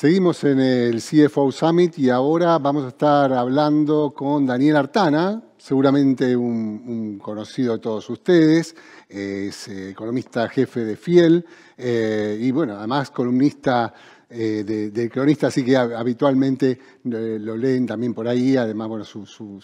Seguimos en el CFO Summit y ahora vamos a estar hablando con Daniel Artana, seguramente un, conocido de todos ustedes, es eh, economista jefe de Fiel eh, y bueno, además columnista eh, del de cronista, así que habitualmente lo leen también por ahí, además bueno, su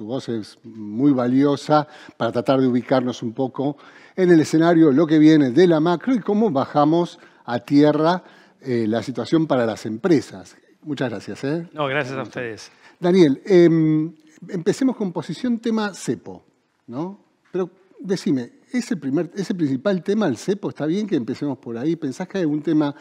voz es muy valiosa para tratar de ubicarnos un poco en el escenario, lo que viene de la macro y cómo bajamos a tierra eh, la situación para las empresas. Muchas gracias. ¿eh? No, gracias a ustedes. Daniel, em, empecemos con posición tema CEPO, ¿no? Pero decime, ¿ese, primer, ese principal tema, el CEPO, está bien que empecemos por ahí? ¿Pensás que hay un tema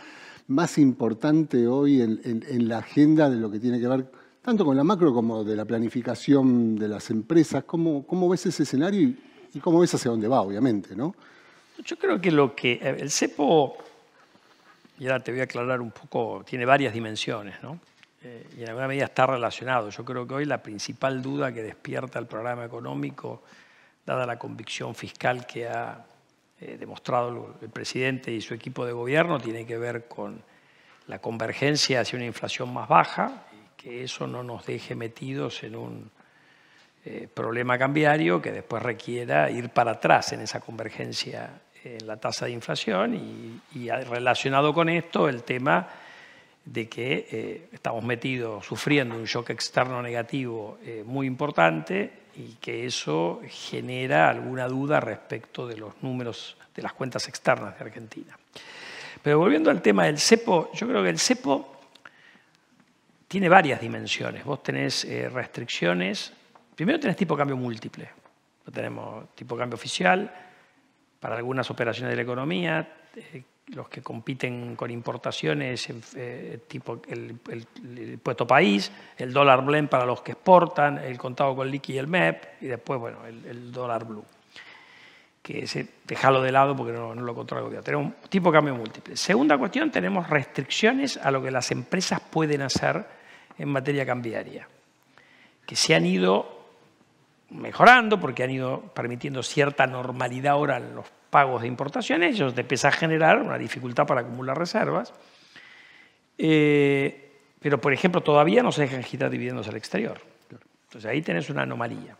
más importante hoy en, la agenda de lo que tiene que ver tanto con la macro como de la planificación de las empresas? ¿Cómo, ves ese escenario y, cómo ves hacia dónde va, obviamente, no? Yo creo que lo que el CEPO y ahora te voy a aclarar un poco, tiene varias dimensiones, ¿no? Eh, y en alguna medida está relacionado. Yo creo que hoy la principal duda que despierta el programa económico, dada la convicción fiscal que ha eh, demostrado el presidente y su equipo de gobierno, tiene que ver con la convergencia hacia una inflación más baja, y que eso no nos deje metidos en un eh, problema cambiario que después requiera ir para atrás en esa convergencia en la tasa de inflación y, relacionado con esto el tema de que eh, estamos metidos, sufriendo un shock externo negativo eh, muy importante y que eso genera alguna duda respecto de los números de las cuentas externas de Argentina. Pero volviendo al tema del cepo, yo creo que el cepo tiene varias dimensiones. Vos tenés eh, restricciones, primero tenés tipo de cambio múltiple, no tenemos tipo de cambio oficial, para algunas operaciones de la economía, eh, los que compiten con importaciones, eh, eh, tipo el, el, puesto país, el dólar blend para los que exportan, el contado con liqui y el MEP, y después, bueno, el, dólar blue, que ese dejalo de lado porque no, lo controlo. el Tenemos un tipo de cambio múltiple. Segunda cuestión, tenemos restricciones a lo que las empresas pueden hacer en materia cambiaria, que se han ido mejorando porque han ido permitiendo cierta normalidad ahora en los pagos de importaciones, eso te empieza a generar una dificultad para acumular reservas. Eh, pero, por ejemplo, todavía no se dejan girar dividendos al exterior. Entonces ahí tenés una anomalía.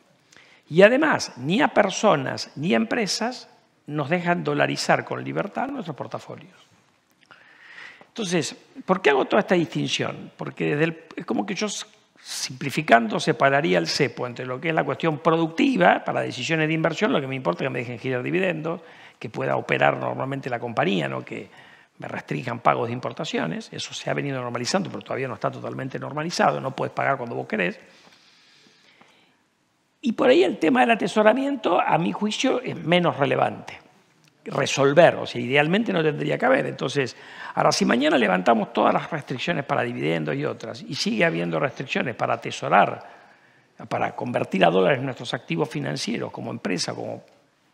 Y además, ni a personas ni a empresas nos dejan dolarizar con libertad nuestros portafolios. Entonces, ¿por qué hago toda esta distinción? Porque es como que yo, simplificando, separaría el cepo entre lo que es la cuestión productiva, para decisiones de inversión, lo que me importa es que me dejen girar dividendos, que pueda operar normalmente la compañía, no que me restrinjan pagos de importaciones. Eso se ha venido normalizando, pero todavía no está totalmente normalizado. No puedes pagar cuando vos querés. Y por ahí el tema del atesoramiento, a mi juicio, es menos relevante. Resolver, o sea, idealmente no tendría que haber. Entonces, ahora si mañana levantamos todas las restricciones para dividendos y otras, y sigue habiendo restricciones para atesorar, para convertir a dólares nuestros activos financieros como empresa, como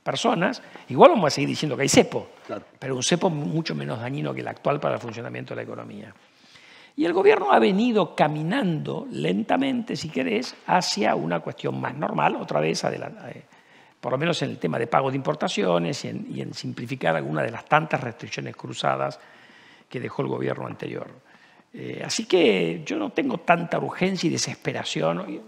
personas, igual vamos a seguir diciendo que hay cepo, pero un cepo mucho menos dañino que el actual para el funcionamiento de la economía. Y el gobierno ha venido caminando lentamente, si querés, hacia una cuestión más normal, otra vez, eh, por lo menos en el tema de pago de importaciones y en, simplificar alguna de las tantas restricciones cruzadas que dejó el gobierno anterior. Eh, así que yo no tengo tanta urgencia y desesperación. Eh,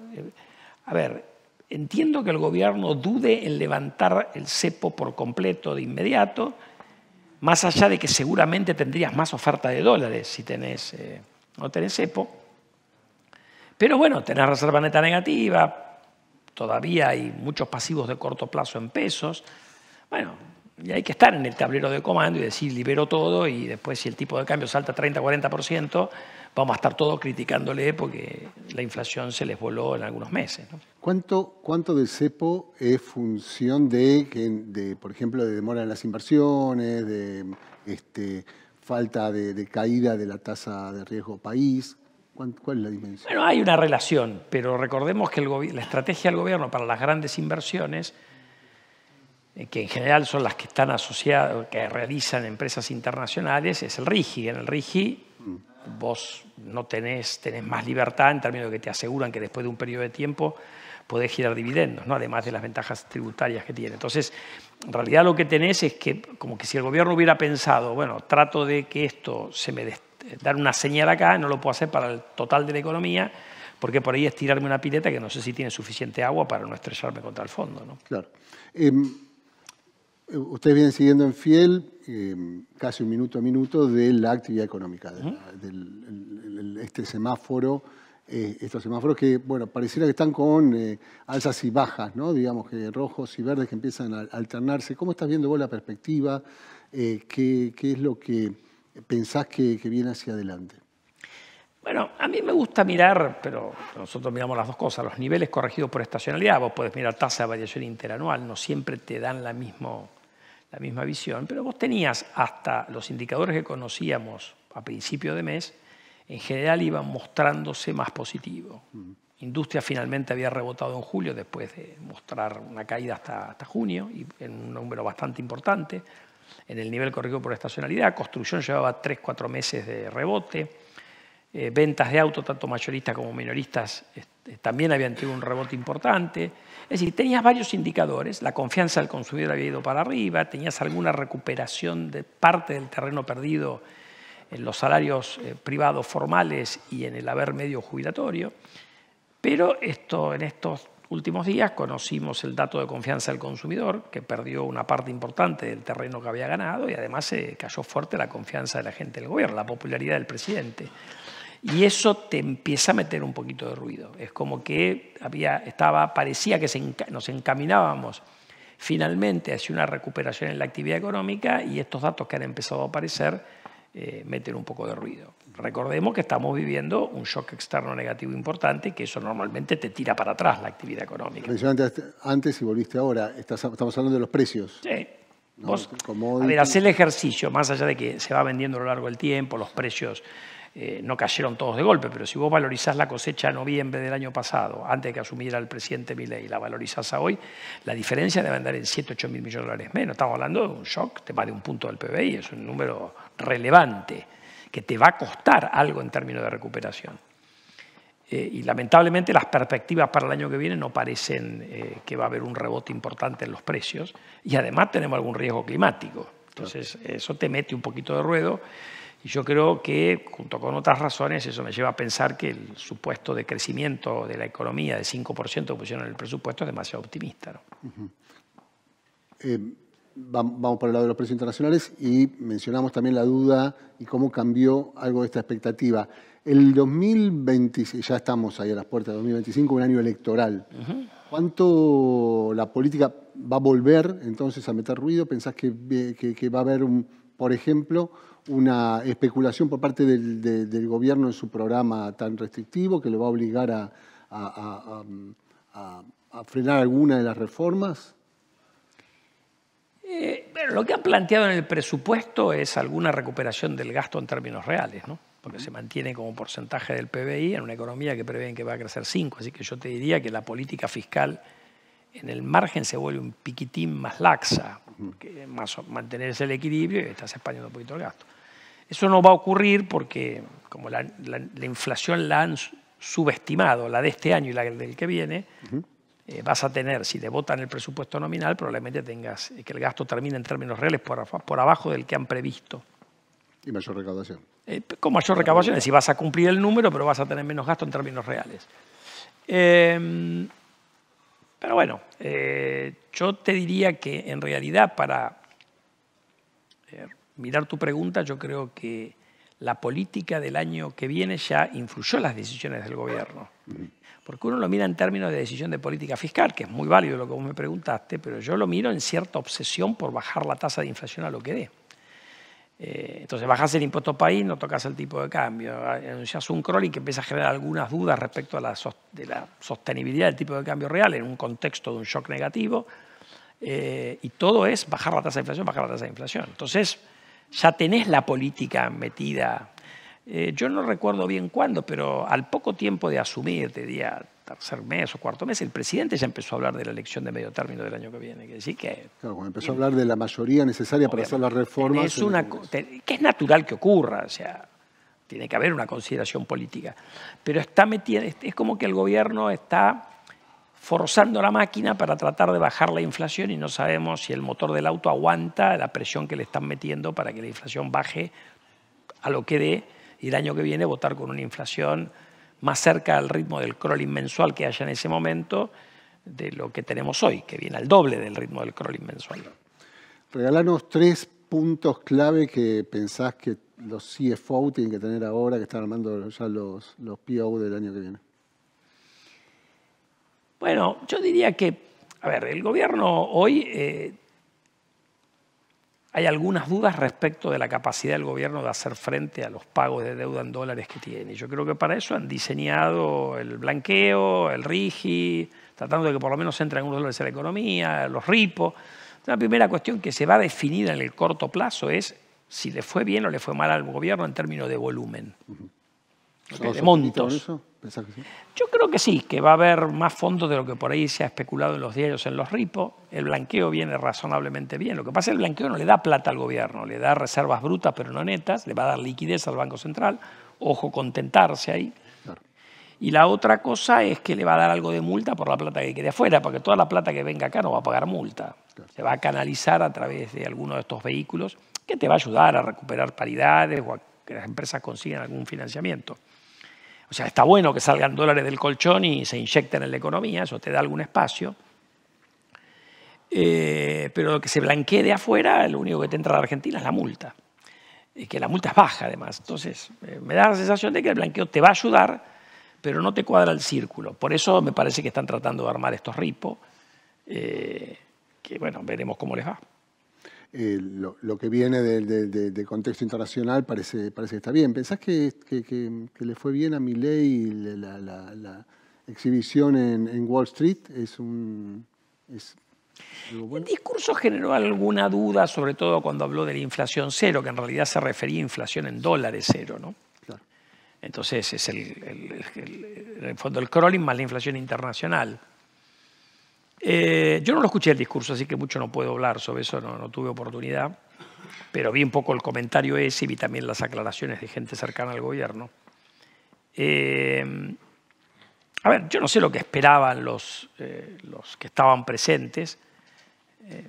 a ver, Entiendo que el gobierno dude en levantar el cepo por completo de inmediato, más allá de que seguramente tendrías más oferta de dólares si tenés, eh, no tenés cepo. Pero bueno, tenés reserva neta negativa, todavía hay muchos pasivos de corto plazo en pesos. Bueno, y hay que estar en el tablero de comando y decir libero todo y después si el tipo de cambio salta 30, 40%, vamos a estar todos criticándole porque la inflación se les voló en algunos meses. ¿Cuánto, ¿Cuánto de cepo es función de, por ejemplo, de demora en las inversiones, de este, falta de, caída de la tasa de riesgo país? ¿Cuál, es la dimensión? Bueno, hay una relación, pero recordemos que la estrategia del gobierno para las grandes inversiones, eh, que en general son las que están asociadas, que realizan empresas internacionales, es el RIGI. En el RIGI vos no tenés, tenés más libertad en términos de que te aseguran que después de un periodo de tiempo podés girar dividendos, ¿no? además de las ventajas tributarias que tiene. Entonces, en realidad lo que tenés es que, como que si el gobierno hubiera pensado, bueno, trato de que esto se me dar una señal acá, no lo puedo hacer para el total de la economía, porque por ahí es tirarme una pileta que no sé si tiene suficiente agua para no estrellarme contra el fondo. ¿no? Claro. Em, ustedes vienen siguiendo en fiel, eh, casi un minuto a minuto, de la actividad económica, de este semáforo, eh, estos semáforos que, bueno, pareciera que están con eh, alzas y bajas, ¿no? Digamos que rojos y verdes que empiezan a alternarse. ¿Cómo estás viendo vos la perspectiva? ¿qué, es lo que pensás que, viene hacia adelante? Bueno, a mí me gusta mirar, pero nosotros miramos las dos cosas, los niveles corregidos por estacionalidad, vos podés mirar tasa de variación interanual, no siempre te dan la misma la misma visión, pero vos tenías hasta los indicadores que conocíamos a principio de mes, en general iban mostrándose más positivos. Industria finalmente había rebotado en julio después de mostrar una caída hasta, hasta junio, y en un número bastante importante, en el nivel corrido por estacionalidad. Construcción llevaba 3 cuatro meses de rebote. Eh, ventas de autos, tanto mayoristas como minoristas, este, también habían tenido un rebote importante. Es decir, tenías varios indicadores, la confianza del consumidor había ido para arriba, tenías alguna recuperación de parte del terreno perdido en los salarios eh, privados formales y en el haber medio jubilatorio. Pero esto, en estos últimos días conocimos el dato de confianza del consumidor, que perdió una parte importante del terreno que había ganado y además se eh, cayó fuerte la confianza de la gente del gobierno, la popularidad del presidente. Y eso te empieza a meter un poquito de ruido. Es como que había, estaba, parecía que nos encaminábamos finalmente hacia una recuperación en la actividad económica y estos datos que han empezado a aparecer eh, meten un poco de ruido. Recordemos que estamos viviendo un shock externo negativo importante que eso normalmente te tira para atrás la actividad económica. antes y volviste ahora, estamos hablando de los precios. Sí. a ver, hacer el ejercicio, más allá de que se va vendiendo a lo largo del tiempo, los precios eh, no cayeron todos de golpe, pero si vos valorizás la cosecha en noviembre del año pasado, antes de que asumiera el presidente Milei, la valorizás a hoy, la diferencia debe andar en 7, 8 mil millones de dólares menos. Estamos hablando de un shock, te va de un punto del PBI, es un número relevante que te va a costar algo en términos de recuperación. Eh, y lamentablemente las perspectivas para el año que viene no parecen eh, que va a haber un rebote importante en los precios y además tenemos algún riesgo climático. Entonces, eso te mete un poquito de ruedo. Y yo creo que, junto con otras razones, eso me lleva a pensar que el supuesto de crecimiento de la economía de 5% que pusieron en el presupuesto es demasiado optimista. Eh, vamos para el lado de los precios internacionales y mencionamos también la duda y cómo cambió algo de esta expectativa. El 2026, ya estamos ahí a las puertas de 2025, un año electoral. ¿Cuánto la política va a volver entonces a meter ruido? ¿Pensás que, que va a haber, un, por ejemplo, una especulación por parte del, gobierno en su programa tan restrictivo que lo va a obligar a, frenar alguna de las reformas? Eh, lo que han planteado en el presupuesto es alguna recuperación del gasto en términos reales, ¿no? porque se mantiene como porcentaje del PBI en una economía que prevén que va a crecer 5, así que yo te diría que la política fiscal en el margen se vuelve un piquitín más laxa, que más mantenerse el equilibrio y estás expandiendo un poquito el gasto. Eso no va a ocurrir porque como la, inflación la han subestimado, la de este año y la del que viene, eh, vas a tener, si te votan el presupuesto nominal, probablemente tengas eh, que el gasto termine en términos reales por, abajo del que han previsto. Y mayor recaudación. Eh, con mayor recaudación, es vas a cumplir el número, pero vas a tener menos gasto en términos reales. Em, pero bueno, yo te diría que en realidad para mirar tu pregunta, yo creo que la política del año que viene ya influyó en las decisiones del gobierno. Porque uno lo mira en términos de decisión de política fiscal, que es muy válido lo que vos me preguntaste, pero yo lo miro en cierta obsesión por bajar la tasa de inflación a lo que dé. Eh, entonces bajás el impuesto país, no tocas el tipo de cambio. anuncias un crawling que empieza a generar algunas dudas respecto a la, de la sostenibilidad del tipo de cambio real en un contexto de un shock negativo. Eh, y todo es bajar la tasa de inflación, bajar la tasa de inflación. Entonces, ya tenés la política metida. Eh, yo no recuerdo bien cuándo, pero al poco tiempo de asumir, te tercer mes o cuarto mes, el presidente ya empezó a hablar de la elección de medio término del año que viene. Que decir que, claro, cuando empezó a hablar de la mayoría necesaria para hacer las reformas. Es una, que es natural que ocurra, o sea, tiene que haber una consideración política. Pero está metida, es como que el gobierno está forzando la máquina para tratar de bajar la inflación y no sabemos si el motor del auto aguanta la presión que le están metiendo para que la inflación baje a lo que dé y el año que viene votar con una inflación más cerca al ritmo del crawling mensual que haya en ese momento de lo que tenemos hoy, que viene al doble del ritmo del crawling mensual. Regalanos tres puntos clave que pensás que los CFO tienen que tener ahora, que están armando ya los, los PO del año que viene. Bueno, yo diría que, a ver, el gobierno hoy eh, hay algunas dudas respecto de la capacidad del gobierno de hacer frente a los pagos de deuda en dólares que tiene. Yo creo que para eso han diseñado el blanqueo, el RIGI, tratando de que por lo menos entren unos dólares en la economía, los RIPO. La primera cuestión que se va a definir en el corto plazo es si le fue bien o le fue mal al gobierno en términos de volumen, de montos. Yo creo que sí, que va a haber más fondos de lo que por ahí se ha especulado en los diarios, en los ripos. El blanqueo viene razonablemente bien. Lo que pasa es que el blanqueo no le da plata al gobierno, le da reservas brutas pero no netas, le va a dar liquidez al Banco Central. Ojo, contentarse ahí. Y la otra cosa es que le va a dar algo de multa por la plata que quede afuera, porque toda la plata que venga acá no va a pagar multa. Se va a canalizar a través de alguno de estos vehículos que te va a ayudar a recuperar paridades o a que las empresas consigan algún financiamiento. O sea, está bueno que salgan dólares del colchón y se inyecten en la economía, eso te da algún espacio. Eh, pero que se blanquee de afuera, lo único que te entra a la Argentina es la multa. Y que la multa es baja, además. Entonces, eh, me da la sensación de que el blanqueo te va a ayudar, pero no te cuadra el círculo. Por eso me parece que están tratando de armar estos ripos, eh, que bueno, veremos cómo les va. Eh, lo, que viene del contexto internacional parece, parece que está bien. ¿Pensás que, le fue bien a Miley la, la, exhibición en, Wall Street? ¿Es un, El discurso generó alguna duda, sobre todo cuando habló de la inflación cero, que en realidad se refería a inflación en dólares cero, ¿no? Entonces es el, el, fondo el crawling más la inflación internacional. Eh, yo no lo escuché el discurso, así que mucho no puedo hablar sobre eso, no, tuve oportunidad, pero vi un poco el comentario ese y vi también las aclaraciones de gente cercana al gobierno. Eh, a ver, yo no sé lo que esperaban los, eh, que estaban presentes.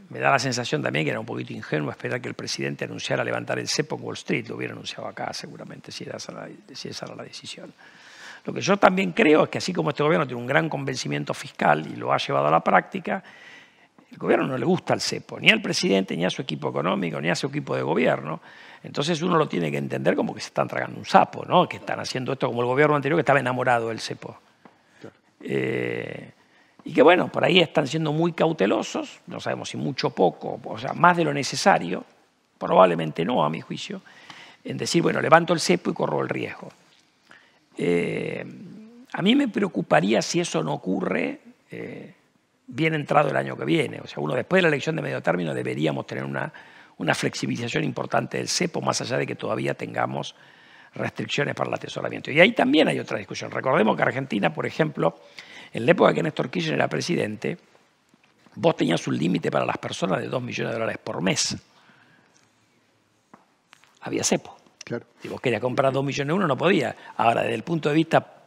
me da la sensación también que era un poquito ingenuo esperar que el presidente anunciara levantar el cepo en Wall Street, lo hubiera anunciado acá seguramente si, si esa era la decisión. Lo que yo también creo es que así como este gobierno tiene un gran convencimiento fiscal y lo ha llevado a la práctica, el gobierno no le gusta al cepo, ni al presidente, ni a su equipo económico, ni a su equipo de gobierno. Entonces uno lo tiene que entender como que se están tragando un sapo, ¿no? que están haciendo esto como el gobierno anterior que estaba enamorado del cepo. Eh, y que bueno, por ahí están siendo muy cautelosos, no sabemos si mucho o poco, o sea, más de lo necesario, probablemente no a mi juicio, en decir, bueno, levanto el cepo y corro el riesgo. Eh, a mí me preocuparía si eso no ocurre eh, bien entrado el año que viene. O sea, uno después de la elección de medio término deberíamos tener una, una flexibilización importante del CEPO, más allá de que todavía tengamos restricciones para el atesoramiento. Y ahí también hay otra discusión. Recordemos que Argentina, por ejemplo, en la época que Néstor Kirchner era presidente, vos tenías un límite para las personas de 2 millones de dólares por mes. Había cepo. Si vos querías comprar dos millones de uno, no podía. Ahora, desde el punto de vista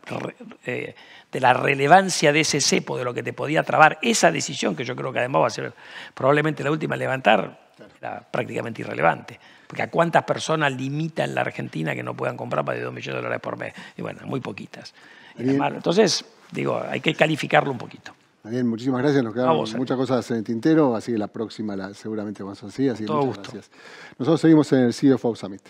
eh, de la relevancia de ese cepo, de lo que te podía trabar esa decisión, que yo creo que además va a ser probablemente la última a levantar, era prácticamente irrelevante. Porque a cuántas personas limitan la Argentina que no puedan comprar más de 2 millones de dólares por mes. Y bueno, muy poquitas. entonces, digo, hay que calificarlo un poquito. Daniel, muchísimas gracias. Nos quedamos muchas cosas en el tintero, así que la próxima la, seguramente vamos así. Así que muchas gusto. Nosotros seguimos en el CEO Summit.